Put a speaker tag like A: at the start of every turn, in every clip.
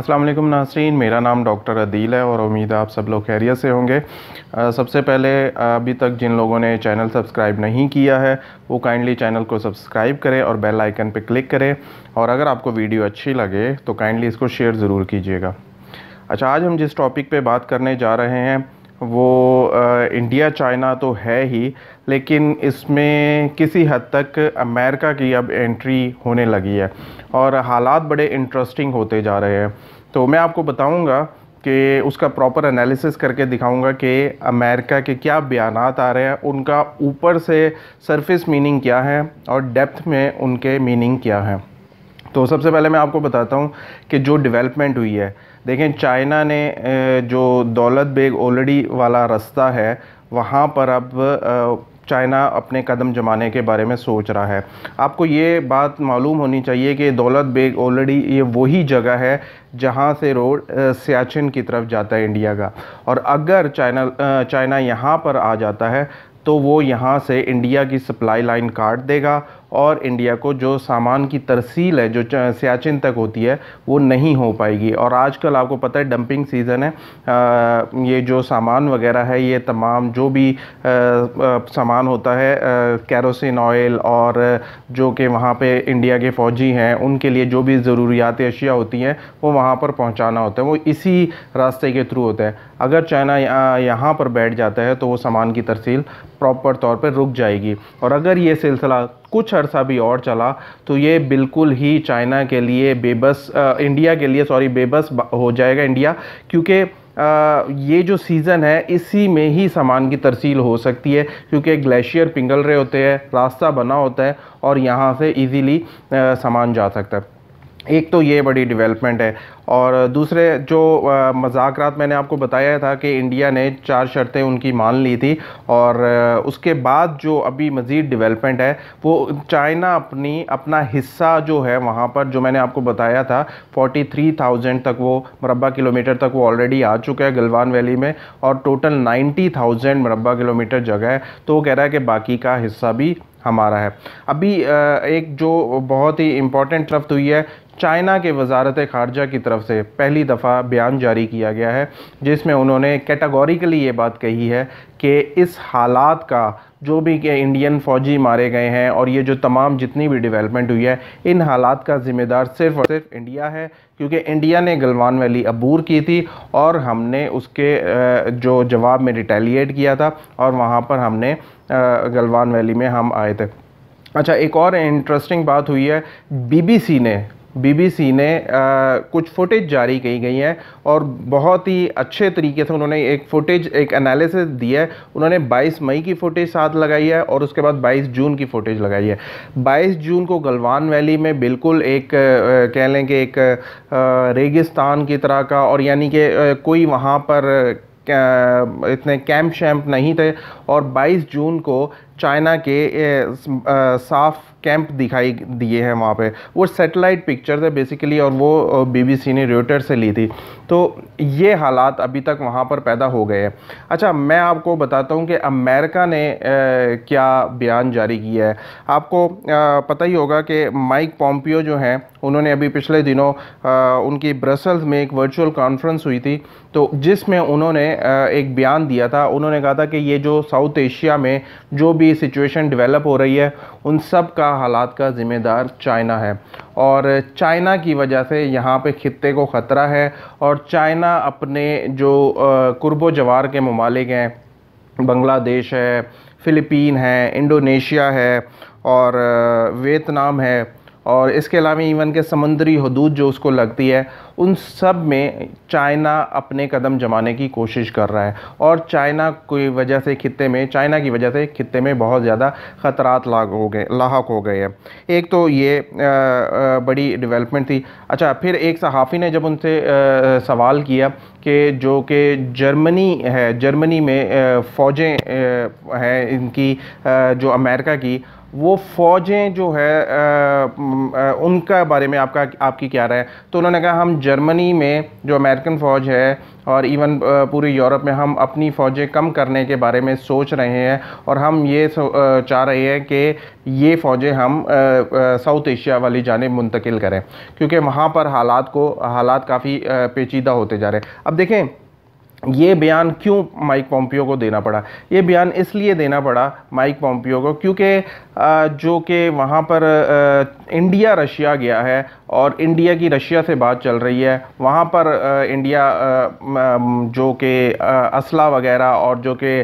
A: अस्सलाम वालेकुम नासरीन मेरा नाम डॉक्टर अदील है और उम्मीद है आप सब लोग खैरियत से होंगे सबसे पहले अभी तक जिन लोगों ने चैनल सब्सक्राइब नहीं किया है वो काइंडली चैनल को सब्सक्राइब करें और बेल आइकन पर क्लिक करें और अगर आपको वीडियो अच्छी लगे तो काइंडली इसको शेयर ज़रूर कीजिएगा अच्छा आज हम जिस टॉपिक पर बात करने जा रहे हैं वो आ, इंडिया चाइना तो है ही लेकिन इसमें किसी हद तक अमेरिका की अब एंट्री होने लगी है और हालात बड़े इंटरेस्टिंग होते जा रहे हैं तो मैं आपको बताऊंगा कि उसका प्रॉपर एनालिसिस करके दिखाऊंगा कि अमेरिका के क्या बयान आ रहे हैं उनका ऊपर से सरफेस मीनिंग क्या है और डेप्थ में उनके मीनिंग क्या है तो सबसे पहले मैं आपको बताता हूँ कि जो डिवेलपमेंट हुई है देखें चाइना ने जो दौलत बेग ओलडी वाला रास्ता है वहाँ पर अब चाइना अपने कदम जमाने के बारे में सोच रहा है आपको ये बात मालूम होनी चाहिए कि दौलत बेग ऑलरेडी ये वही जगह है जहाँ से रोड सियाचिन की तरफ जाता है इंडिया का और अगर चाइना चाइना यहाँ पर आ जाता है तो वो यहाँ से इंडिया की सप्लाई लाइन काट देगा और इंडिया को जो सामान की तरसील है जो सियाचिन तक होती है वो नहीं हो पाएगी और आजकल आपको पता है डंपिंग सीज़न है आ, ये जो सामान वगैरह है ये तमाम जो भी सामान होता है कैरोसिन ऑयल और जो कि वहाँ पे इंडिया के फ़ौजी हैं उनके लिए जो भी ज़रूरियात अशिया होती हैं वो वहाँ पर पहुँचाना होता है वो इसी रास्ते के थ्रू होता है अगर चाइना यहाँ पर बैठ जाता है तो वो सामान की तरसील प्रॉपर तौर पर रुक जाएगी और अगर ये सिलसिला कुछ अरसा भी और चला तो ये बिल्कुल ही चाइना के लिए बेबस आ, इंडिया के लिए सॉरी बेबस हो जाएगा इंडिया क्योंकि आ, ये जो सीज़न है इसी में ही सामान की तरसील हो सकती है क्योंकि ग्लेशियर पिघल रहे होते हैं रास्ता बना होता है और यहाँ से इजीली सामान जा सकता है एक तो ये बड़ी डेवलपमेंट है और दूसरे जो मजाक रात मैंने आपको बताया था कि इंडिया ने चार शर्तें उनकी मान ली थी और उसके बाद जो अभी मज़ीद डेवलपमेंट है वो चाइना अपनी अपना हिस्सा जो है वहाँ पर जो मैंने आपको बताया था 43,000 तक वो मरबा किलोमीटर तक वो ऑलरेडी आ चुका है गलवान वैली में और टोटल 90,000 थाउजेंड किलोमीटर जगह है तो वो कह रहा है कि बाकी का हिस्सा भी हमारा है अभी एक जो बहुत ही इम्पॉर्टेंट तरफ हुई तो है चाइना के वजारत ख़ारजा की तरफ से पहली दफ़ा बयान जारी किया गया है जिसमें उन्होंने कैटागोरिकली ये बात कही है कि इस हालात का जो भी के इंडियन फ़ौजी मारे गए हैं और ये जो तमाम जितनी भी डेवलपमेंट हुई है इन हालात का ज़िम्मेदार सिर्फ और सिर्फ इंडिया है क्योंकि इंडिया ने गलवान वैली अबूर की थी और हमने उसके जो जवाब में रिटेलिएट किया था और वहाँ पर हमने गलवान वैली में हम आए थे अच्छा एक और इंटरेस्टिंग बात हुई है बीबीसी ने बीबीसी ने आ, कुछ फुटेज जारी की गई हैं और बहुत ही अच्छे तरीके से उन्होंने एक फुटेज एक एनालिसिस दी है उन्होंने 22 मई की फुटेज साथ लगाई है और उसके बाद 22 जून की फुटेज लगाई है 22 जून को गलवान वैली में बिल्कुल एक कह लें कि एक रेगिस्तान की तरह का और यानी कि कोई वहाँ पर इतने कैंप शैम्प नहीं थे और 22 जून को चाइना के साफ कैंप दिखाई दिए हैं वहाँ पे वो सैटेलाइट पिक्चर थे बेसिकली और वो बीबीसी ने रोटर से ली थी तो ये हालात अभी तक वहाँ पर पैदा हो गए हैं अच्छा मैं आपको बताता हूँ कि अमेरिका ने ए, क्या बयान जारी किया है आपको आ, पता ही होगा कि माइक पॉम्पियो जो हैं उन्होंने अभी पिछले दिनों आ, उनकी ब्रसल्स में एक वर्चुअल कॉन्फ्रेंस हुई थी तो जिसमें उन्होंने आ, एक बयान दिया था उन्होंने कहा था कि ये जो साउथ एशिया में जो भी भी सिचुएशन डेवलप हो रही है उन सब का हालात का ज़िम्मेदार चाइना है और चाइना की वजह से यहाँ पे खत्ते को ख़तरा है और चाइना अपने जो कुर्ब जवार के ममालिक हैं बांग्लादेश है फ़िलिपीन है इंडोनेशिया है और वियतनाम है और इसके अलावा इवन के समुद्री हदूद जो उसको लगती है उन सब में चाइना अपने कदम जमाने की कोशिश कर रहा है और चाइना की वजह से खत्े में चाइना की वजह से खत्े में बहुत ज़्यादा ख़तरात लाग हो गए लाक हो गए हैं एक तो ये आ, आ, बड़ी डेवलपमेंट थी अच्छा फिर एक सहाफ़ी ने जब उनसे सवाल किया कि जो कि जर्मनी है जर्मनी में फ़ौजें हैं इनकी जो अमेरिका की वो फ़ौजें जो है आ, आ, उनका बारे में आपका आपकी क्या राय है तो उन्होंने कहा हम जर्मनी में जो अमेरिकन फ़ौज है और इवन पूरे यूरोप में हम अपनी फ़ौजें कम करने के बारे में सोच रहे हैं और हम ये चाह रहे हैं कि ये फ़ौजें हम साउथ एशिया वाली जानब मुंतकिल करें क्योंकि वहाँ पर हालात को हालात काफ़ी पेचीदा होते जा रहे हैं अब देखें ये बयान क्यों माइक पोम्पियो को देना पड़ा ये बयान इसलिए देना पड़ा माइक पोम्पियो को क्योंकि जो कि वहाँ पर इंडिया रशिया गया है और इंडिया की रशिया से बात चल रही है वहाँ पर इंडिया जो कि असला वगैरह और जो कि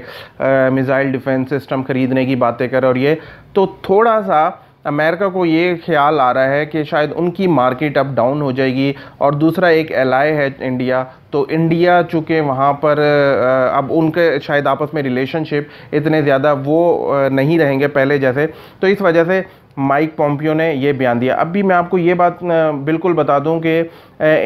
A: मिज़ाइल डिफेंस सिस्टम ख़रीदने की बातें कर और ये तो थोड़ा सा अमेरिका को ये ख्याल आ रहा है कि शायद उनकी मार्केट अब डाउन हो जाएगी और दूसरा एक एलाय है इंडिया तो इंडिया चूँकि वहाँ पर अब उनके शायद आपस में रिलेशनशिप इतने ज़्यादा वो नहीं रहेंगे पहले जैसे तो इस वजह से माइक पॉम्पियो ने ये बयान दिया अब भी मैं आपको ये बात बिल्कुल बता दूं कि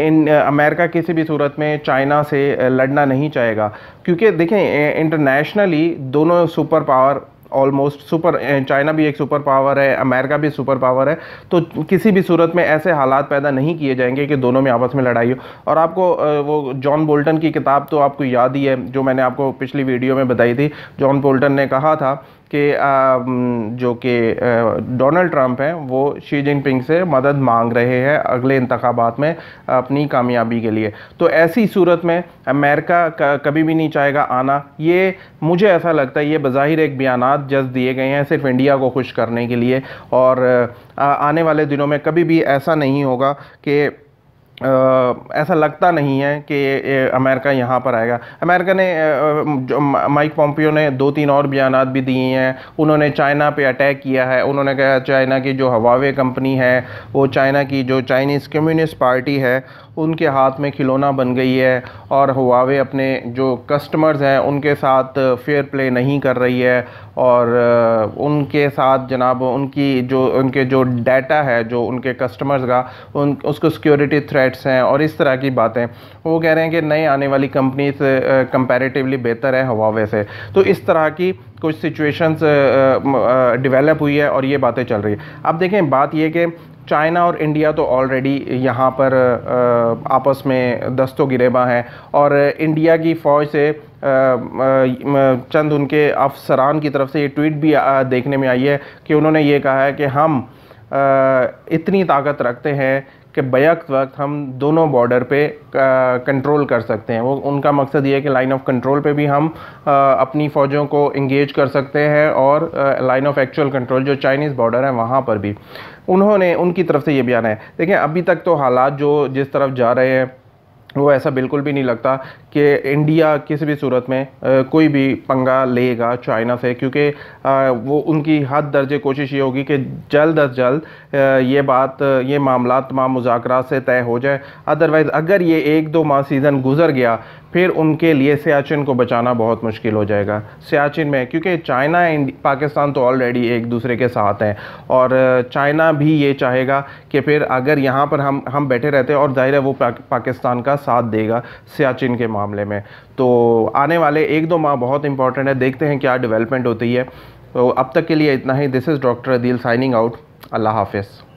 A: इन अमेरिका किसी भी सूरत में चाइना से लड़ना नहीं चाहेगा क्योंकि देखें इंटरनेशनली दोनों super power almost super China भी एक सुपर पावर है अमेरिका भी सुपर पावर है तो किसी भी सूरत में ऐसे हालात पैदा नहीं किए जाएंगे कि दोनों में आपस में लड़ाई हो और आपको वो जॉन बोल्टन की किताब तो आपको याद ही है जो मैंने आपको पिछली वीडियो में बताई थी जॉन बोल्टन ने कहा था कि जो कि डोनाल्ड ट्रंप हैं वो शी जिनपिंग से मदद मांग रहे हैं अगले इंतबात में अपनी कामयाबी के लिए तो ऐसी सूरत में अमेरिका कभी भी नहीं चाहेगा आना ये मुझे ऐसा लगता है ये बज़ाहिर एक बयान जज दिए गए हैं सिर्फ इंडिया को खुश करने के लिए और आने वाले दिनों में कभी भी ऐसा नहीं होगा कि ऐसा लगता नहीं है कि अमेरिका यहाँ पर आएगा अमेरिका ने माइक पॉम्पियो ने दो तीन और बयान भी दिए हैं उन्होंने चाइना पे अटैक किया है उन्होंने कहा चाइना की जो हवावे कंपनी है वो चाइना की जो चाइनीज़ कम्युनिस्ट पार्टी है उनके हाथ में खिलौना बन गई है और हवावे अपने जो कस्टमर्स हैं उनके साथ फेयर प्ले नहीं कर रही है और उनके साथ जनाब उनकी जो उनके जो डाटा है जो उनके कस्टमर्स का उन उसको सिक्योरिटी थ्रेट एसेट्स हैं और इस तरह की बातें वो कह रहे हैं कि नई आने वाली कंपनीज कंपैरेटिवली बेहतर है हवावे से तो इस तरह की कुछ सिचुएशंस डेवलप हुई है और ये बातें चल रही है अब देखें बात ये कि चाइना और इंडिया तो ऑलरेडी यहाँ पर आपस में दस्तों गिरेबा हैं और इंडिया की फ़ौज से चंद उनके अफसरान की तरफ से ये ट्वीट भी देखने में आई है कि उन्होंने ये कहा है कि हम इतनी ताकत रखते हैं के बैक वक्त हम दोनों बॉर्डर पे कंट्रोल कर सकते हैं वो उनका मकसद ये है कि लाइन ऑफ कंट्रोल पे भी हम आ, अपनी फ़ौजों को इंगेज कर सकते हैं और लाइन ऑफ एक्चुअल कंट्रोल जो चाइनीज़ बॉर्डर है वहाँ पर भी उन्होंने उनकी तरफ से ये बयान है देखें अभी तक तो हालात जो जिस तरफ जा रहे हैं वो ऐसा बिल्कुल भी नहीं लगता कि इंडिया किसी भी सूरत में आ, कोई भी पंगा लेगा चाइना से क्योंकि वो उनकी हद दर्जे कोशिश ये होगी कि जल्द अज जल्द ये बात ये मामला तमाम मुजाकर से तय हो जाए अदरवाइज़ अगर ये एक दो माह सीज़न गुजर गया फिर उनके लिए सियाचिन को बचाना बहुत मुश्किल हो जाएगा सियाचिन में क्योंकि चाइना एंड पाकिस्तान तो ऑलरेडी एक दूसरे के साथ हैं और चाइना भी ये चाहेगा कि फिर अगर यहाँ पर हम हम बैठे रहते हैं और ज़ाहिर है वो पाकिस्तान का साथ देगा सियाचिन के मामले में तो आने वाले एक दो माह बहुत इंपॉर्टेंट है देखते हैं क्या डेवलपमेंट होती है तो अब तक के लिए इतना ही this is doctor Adeel signing out अल्लाह हाफिज़